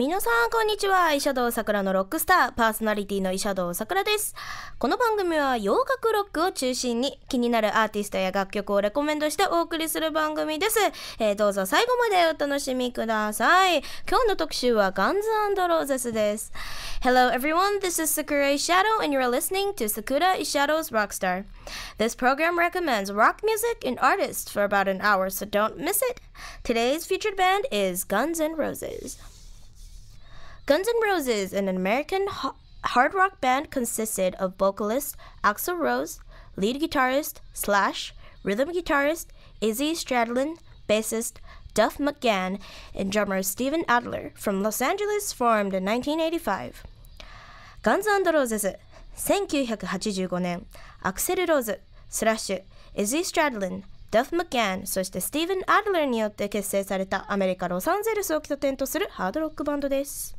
皆さんこんにちはイシャドウさくらのロックスターパーソナリティのイシャドウさくらですこの番組は洋楽ロックを中心に気になるアーティストや楽曲をレコメンドしてお送りする番組です、えー、どうぞ最後までお楽しみください今日の特集はガンズローゼスです Hello everyone this is Sakura i Shadow and you're listening to Sakura Ishadow's Rockstar This program recommends rock music and artists for about an hour so don't miss it Today's featured band is Guns N' Roses Guns N' Roses, an American hard rock band, consisted of vocalist Axl Rose, lead guitarist Slash, rhythm guitarist Izzy Stradlin, bassist Duff McGann, and drummer Steven Adler from Los Angeles formed in 1985. Guns N' Roses 1985年アクセル・ローズ、スラッシュ、エジー・ストラドリン、ダフ・マキャン、そしてスティーブン・アドラーによって結成されたアメリカ・ロサンゼルスを拠点とするハードロックバンドです。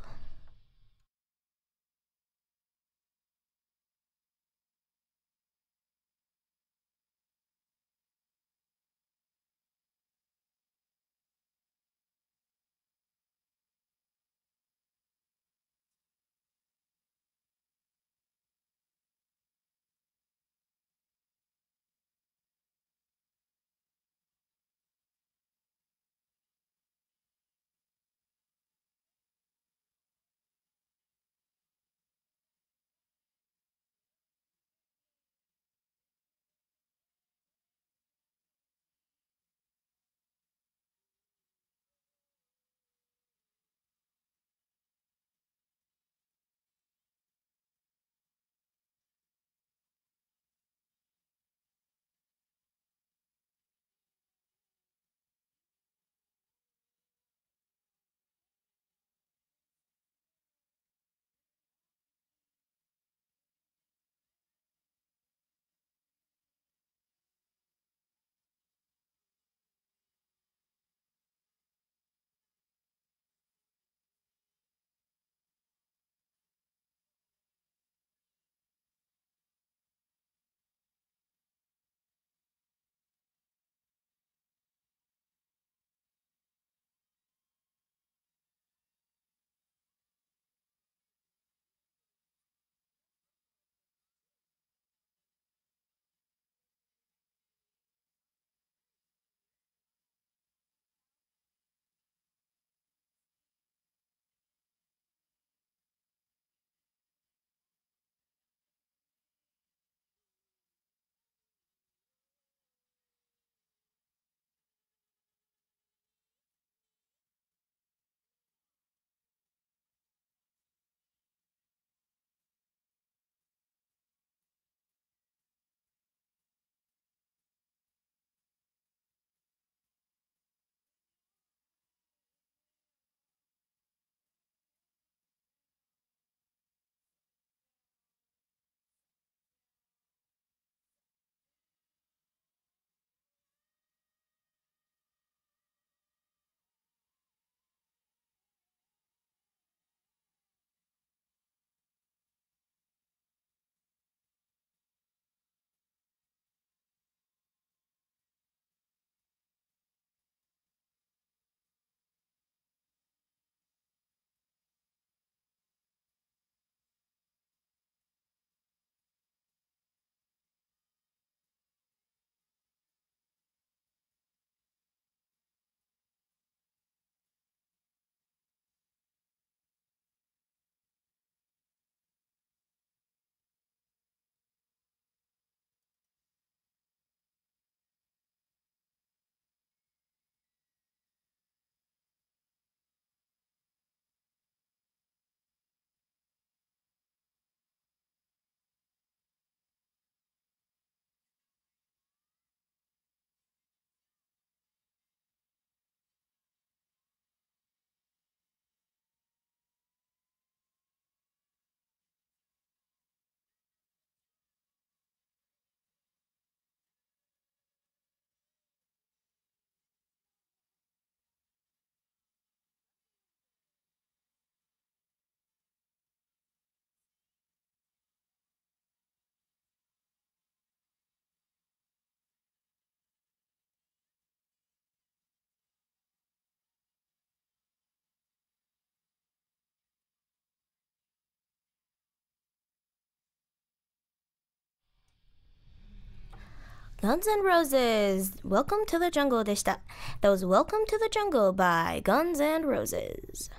Guns N' Roses, Welcome to the Jungle でした。That was Welcome to the Jungle by Guns N' Roses.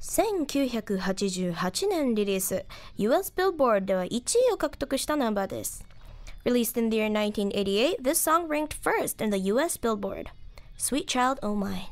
1988年リリース、US Billboard では1位を獲得したナンバーです。Released uh, in the year 1988, this song ranked first in the US Billboard. Sweet Child O' Mine.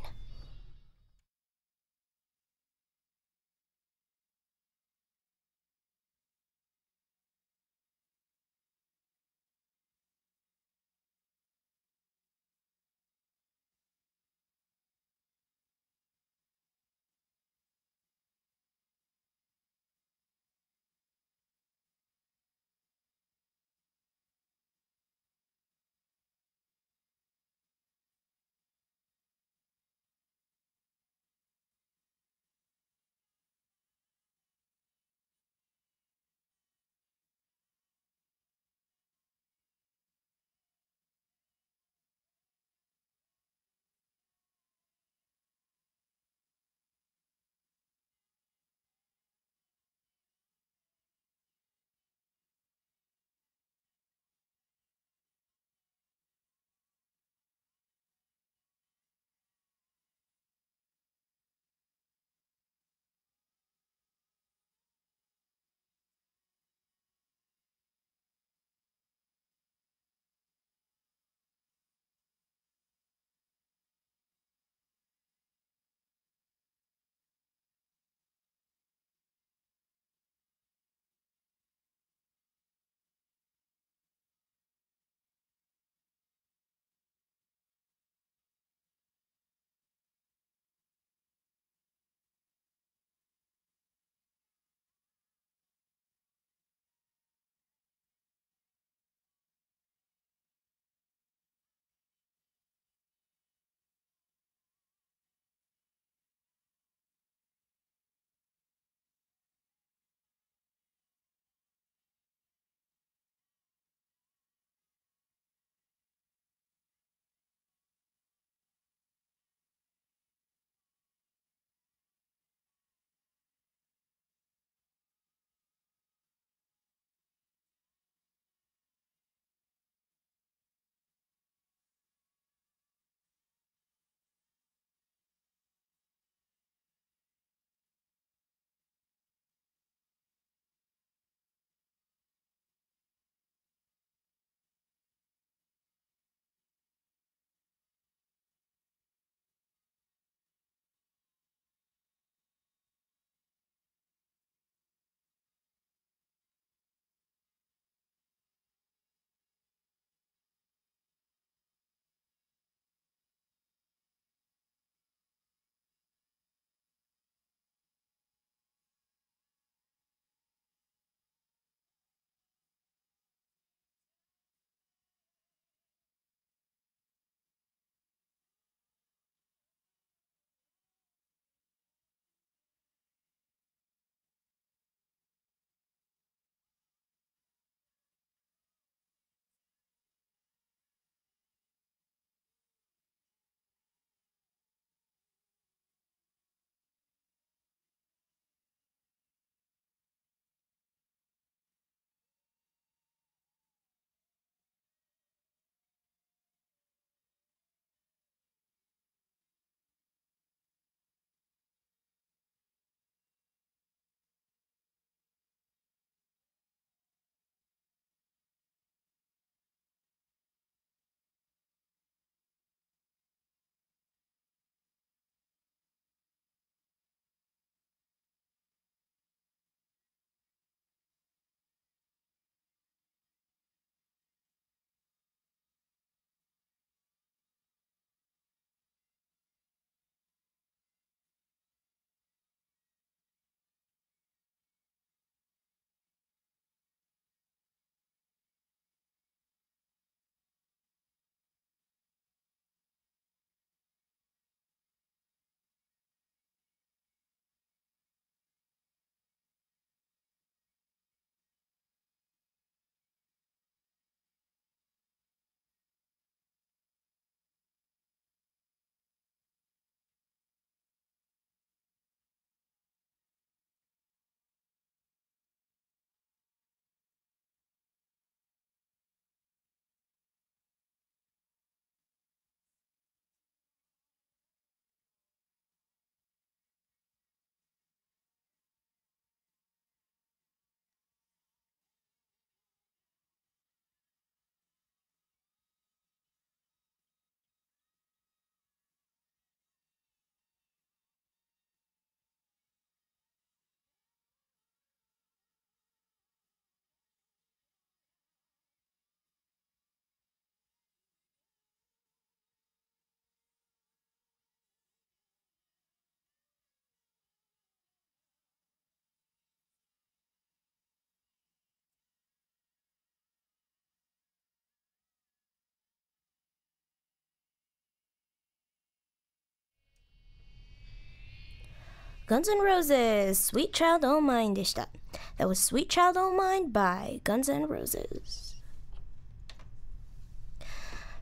Guns N' Roses, Sweet Child O' Mine でした。That was Sweet Child O' Mine by Guns N' Roses.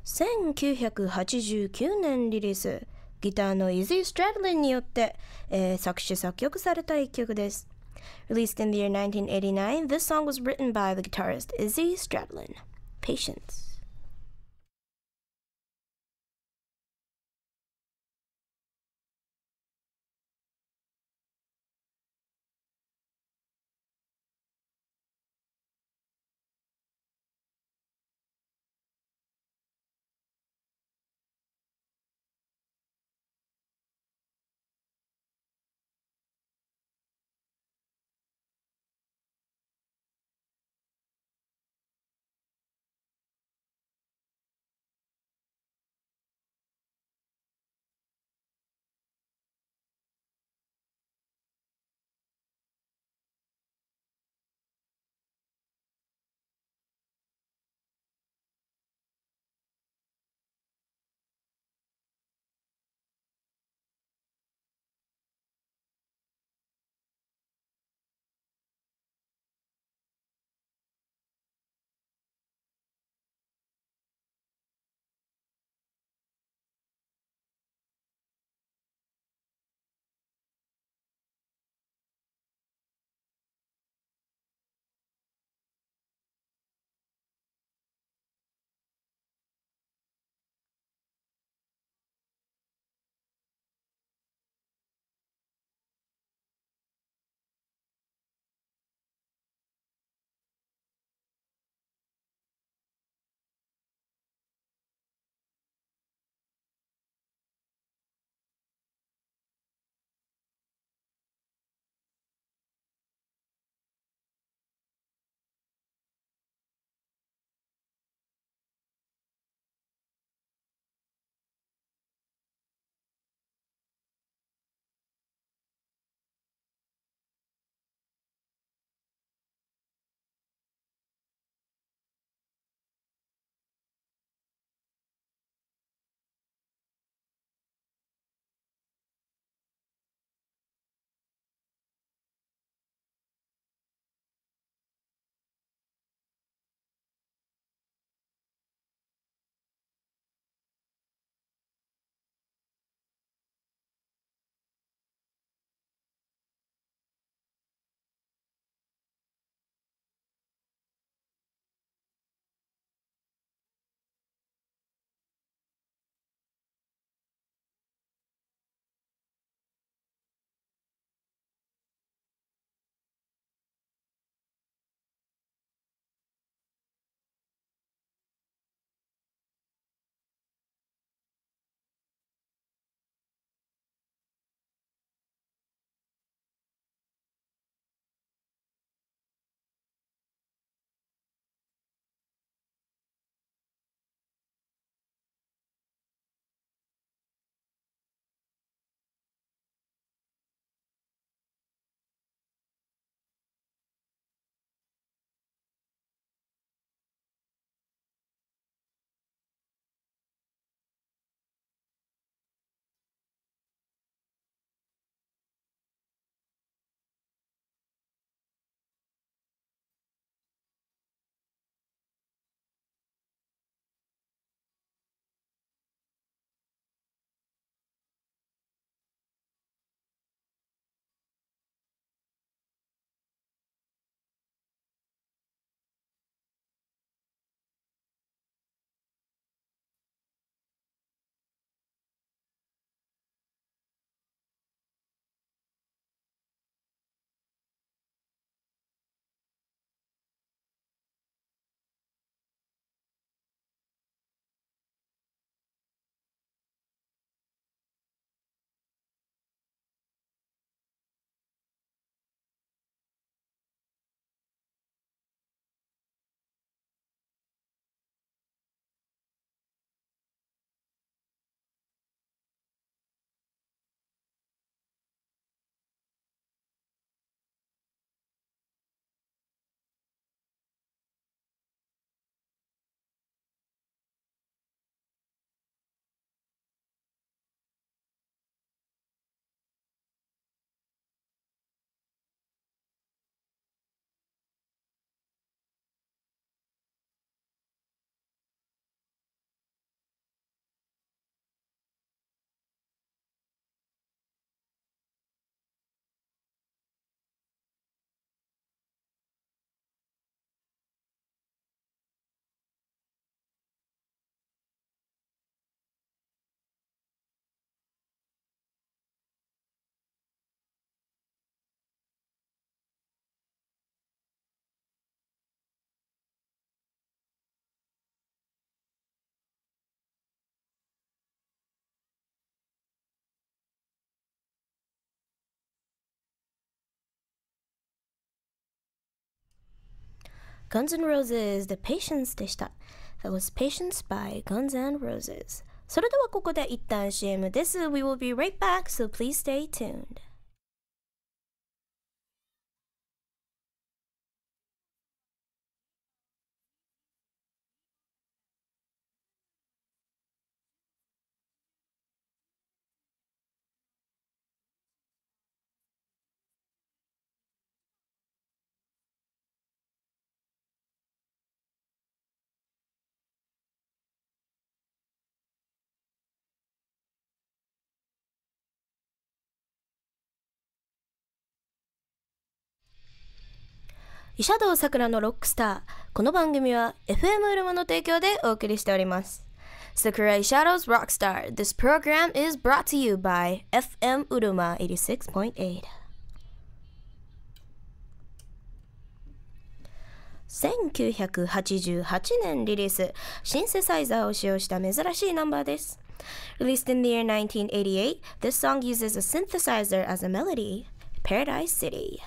1989年リリース、ギターのイズイ・ストラブリンによって、えー、作詞作曲された一曲です。Released eh, in the year 1989, this song was written by the guitarist Izzy Stradlin. Patience. Guns N' Roses the Patience でした。That was Patience by Guns N' Roses. それではここで一旦 CM です。We will be right back, so please stay tuned. イシャドウさのロックスター。この番組は FM ウルマの提供でお送りしております。Sakura Shadows Rockstar. This program is brought to you by FM Uruma 86.8. 1988年リリース、シンセサイザーを使用した珍しいナンバーです。Released in the year 1988, this song uses a synthesizer as a melody, Paradise City.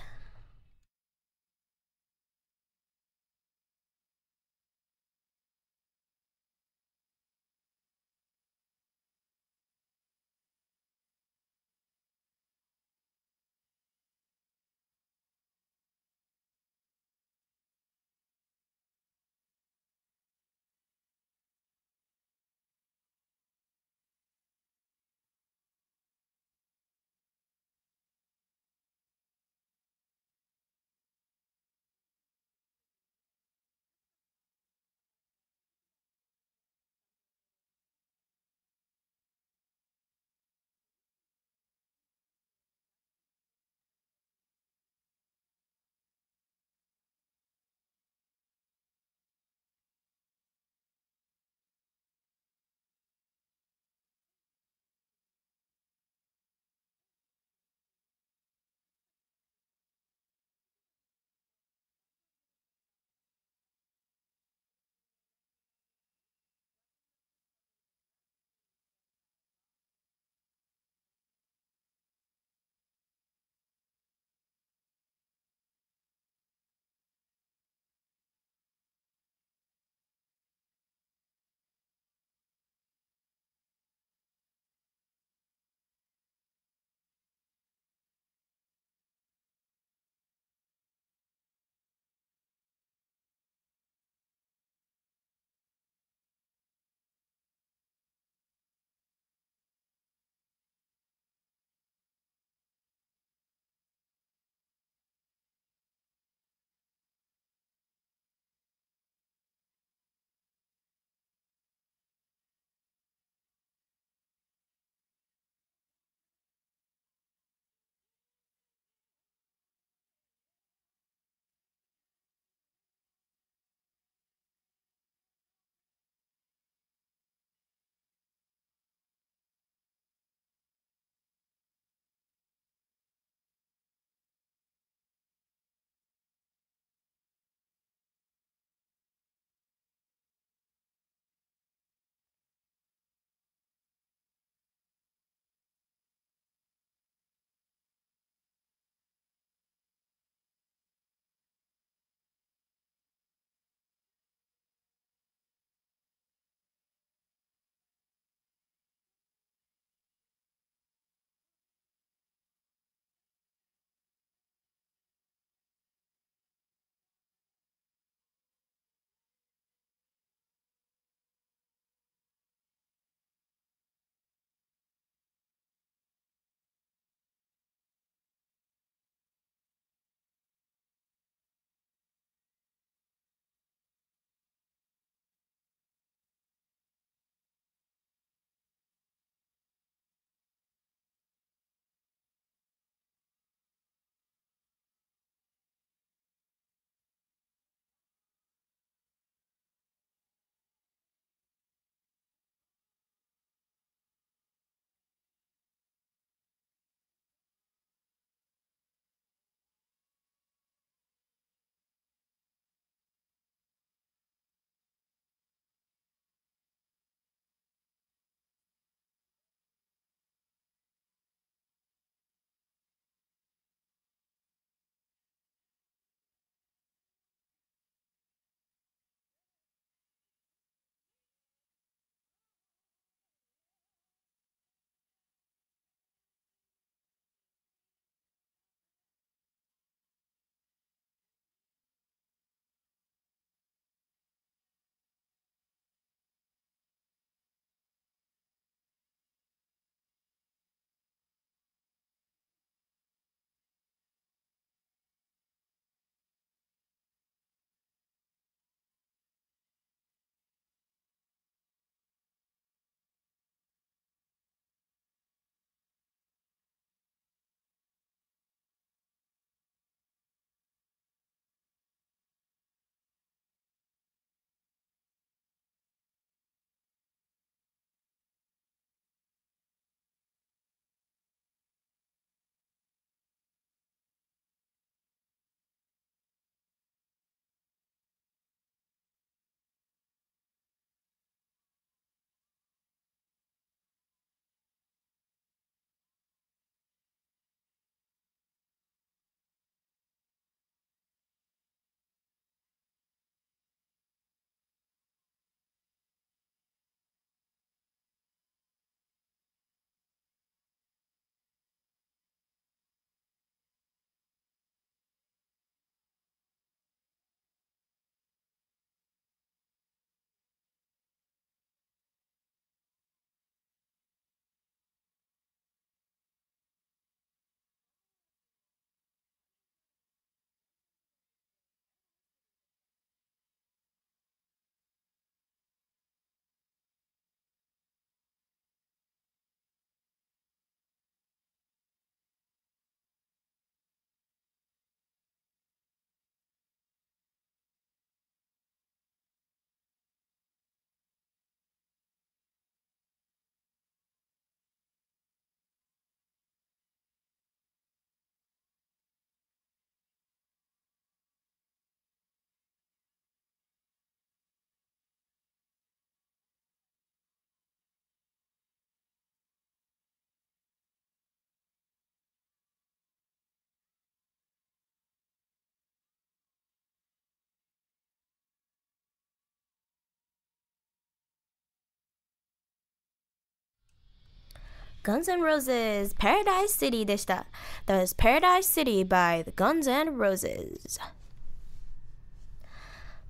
Guns N' Roses Paradise City でした。That was Paradise City by the Guns N' Roses.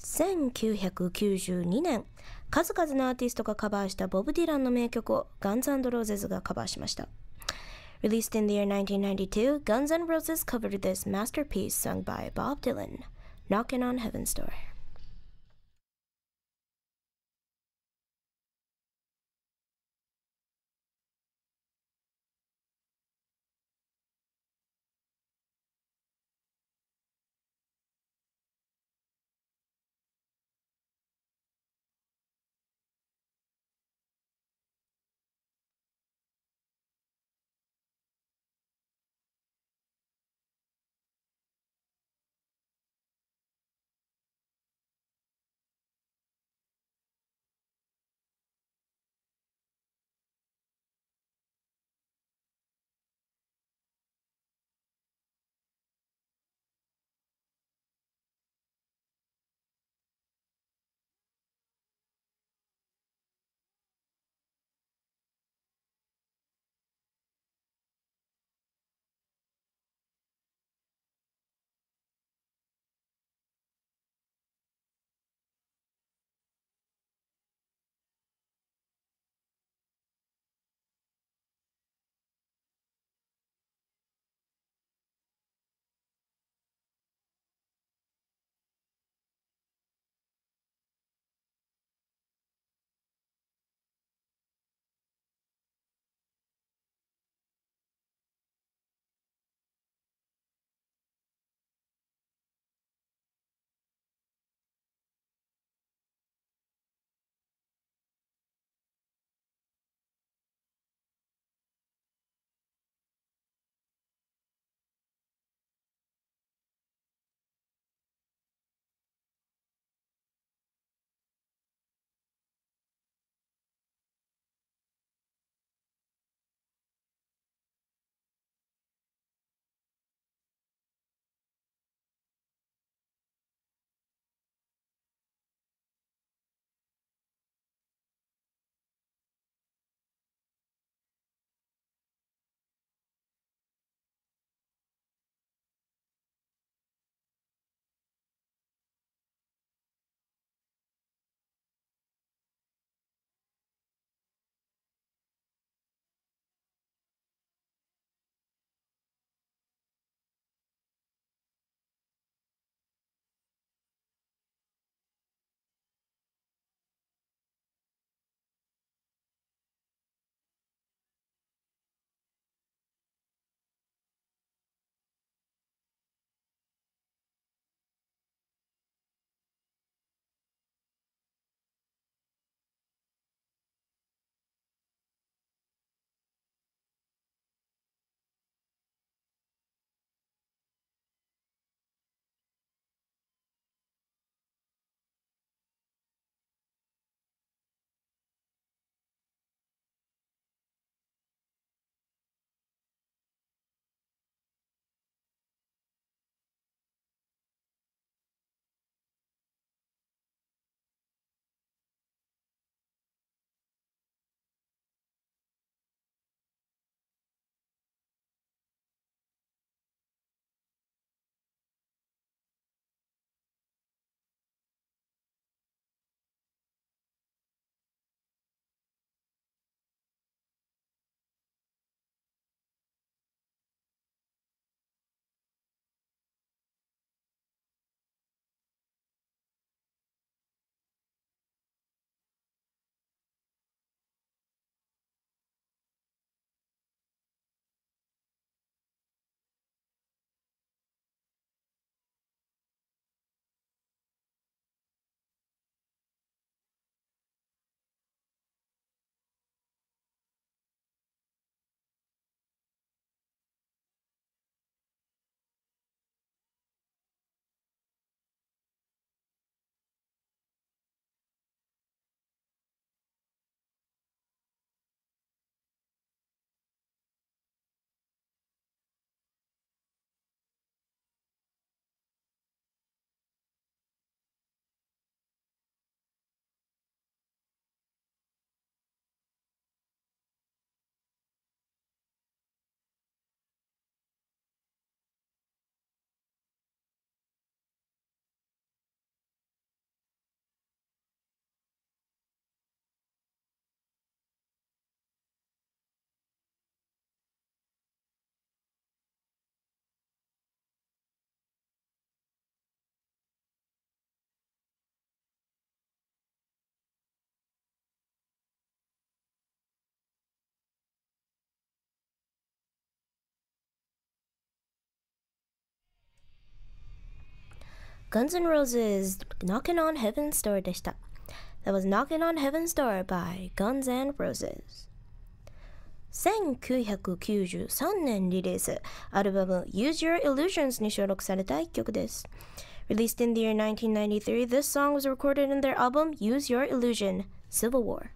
1992年、数々のアーティストがカバーしたボブ・ディランの名曲を Guns N' Roses がカバーしました。Released in the year 1992, Guns N' Roses covered this masterpiece sung by Bob Dylan, Knockin' on Heaven's Door. Guns N' Roses Knocking on Heaven's Door でした。That was Knocking on Heaven's Door by Guns N' Roses. 1993年リリース、アルバム Use Your Illusions に収録された一曲です。Released in the year 1993, this song was recorded in their album Use Your Illusion, Civil War.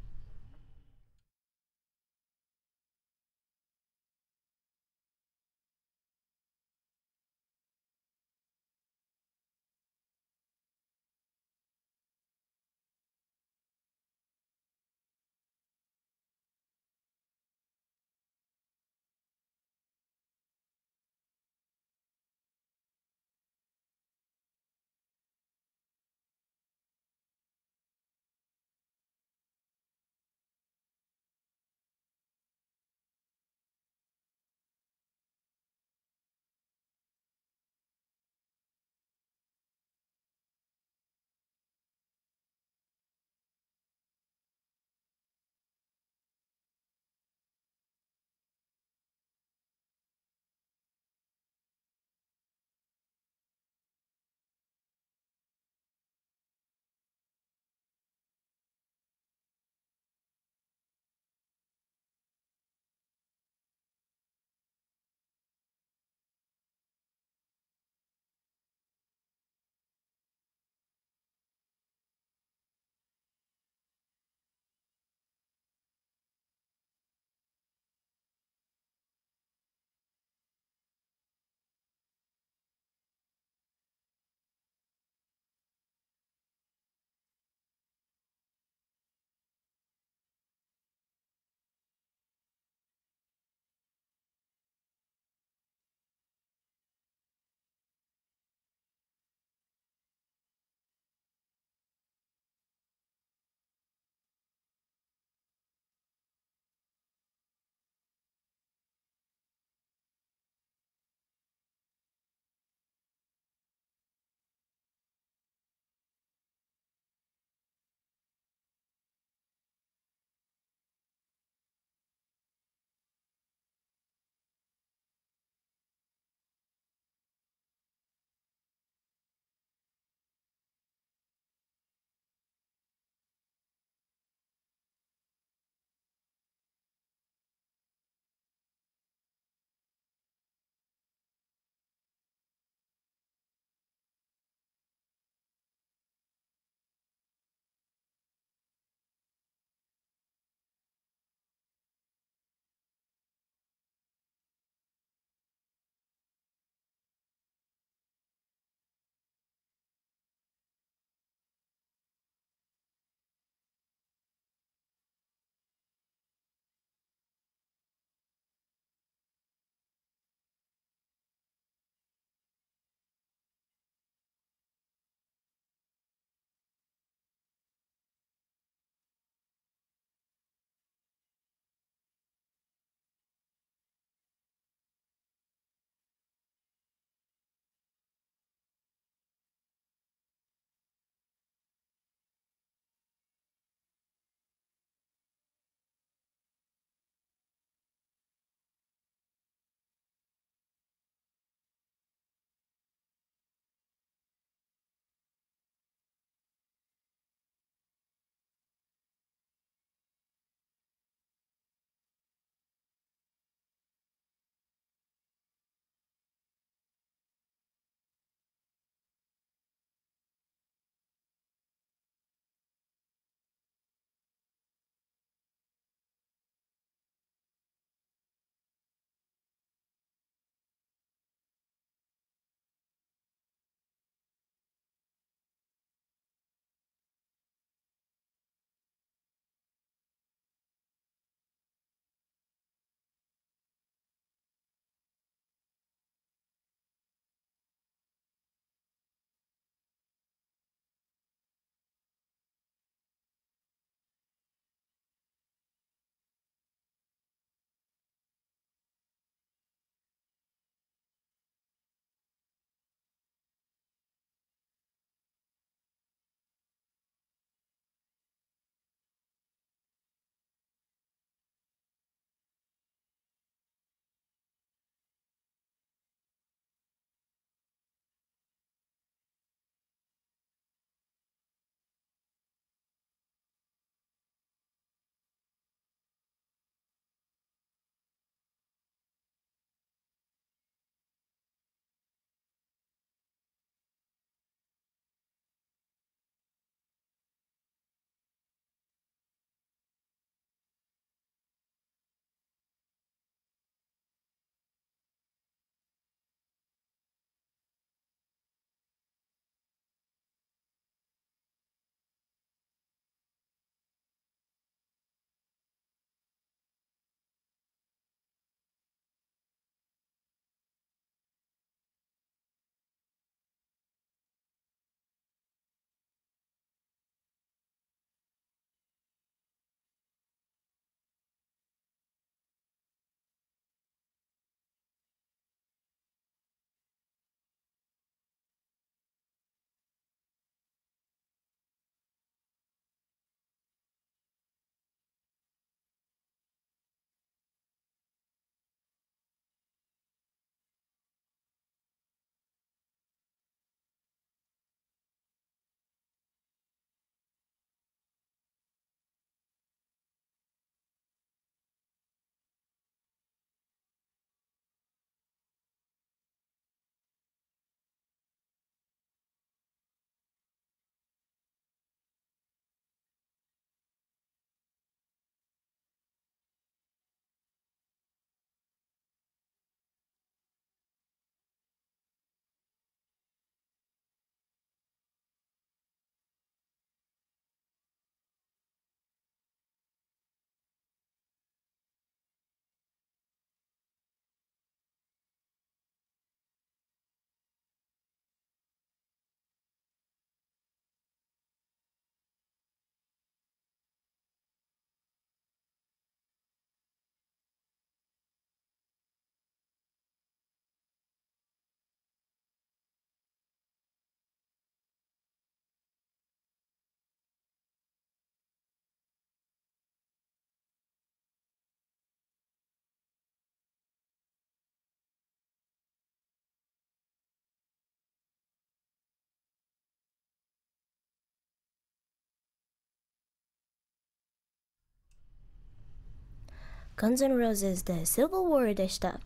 Guns N' Roses で Civil War でした。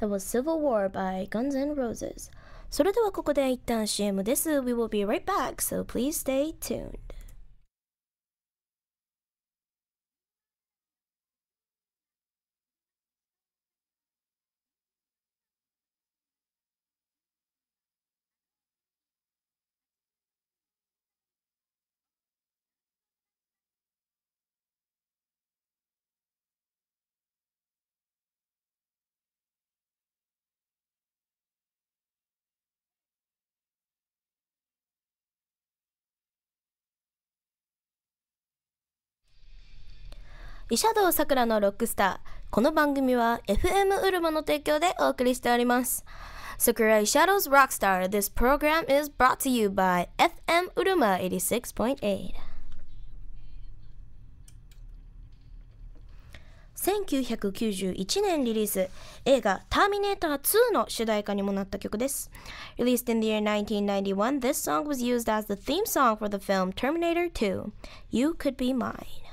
That was Civil War by Guns N' Roses. それではここで一旦 CM です。We will be right back, so please stay tuned. イシャドウさくらのロックスター。この番組は FM ウルマの提供でお送りしております。Sakura Shadows Rockstar. This program is brought to you by FM Uruma 86.8. 1991年リリース映画「ターミネーター2」の主題歌にもなった曲です。Released in the year 1991, this song was used as the theme song for the film Terminator 2 You Could Be Mine.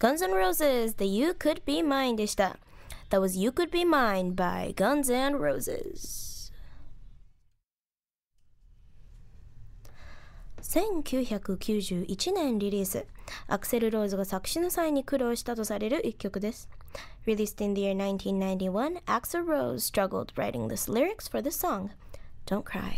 Guns N' Roses, the You Could Be Mine でした。That was You Could Be Mine by Guns N' Roses. 1991年リリースアクセル・ローズが作詞の際に苦労したとされる一曲です Released in the year 1991, Axel Rose struggled writing the lyrics for the song Don't Cry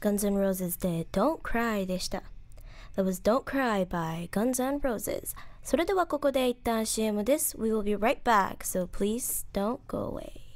Guns N' Roses did Don't Cry でした。That was Don't Cry by Guns N' Roses. それではここで一旦 CM です。We will be right back, so please don't go away.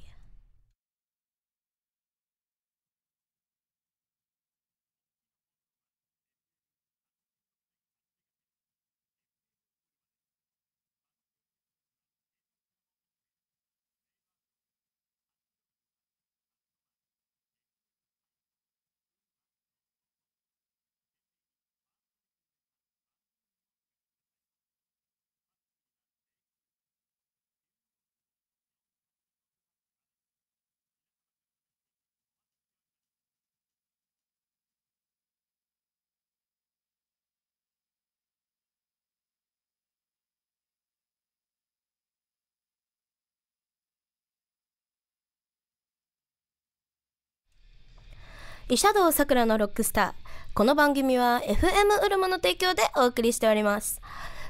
イシャドウさくらのロックスターこの番組は FM ウルマの提供でお送りしております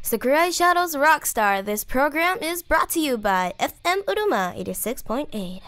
サクライ r ャド Shadows Rockstar This program is brought to you by FM ウルマ86.8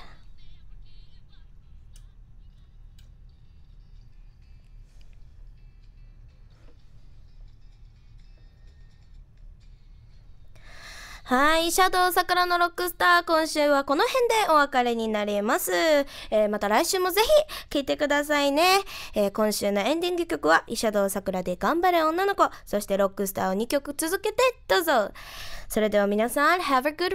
はい、シャドウ桜のロックスター、今週はこの辺でお別れになります。えー、また来週もぜひ聴いてくださいね。えー、今週のエンディング曲は、イシャドウ桜で頑張れ女の子、そしてロックスターを2曲続けてどうぞ。それでは皆さん、Have a good weekend!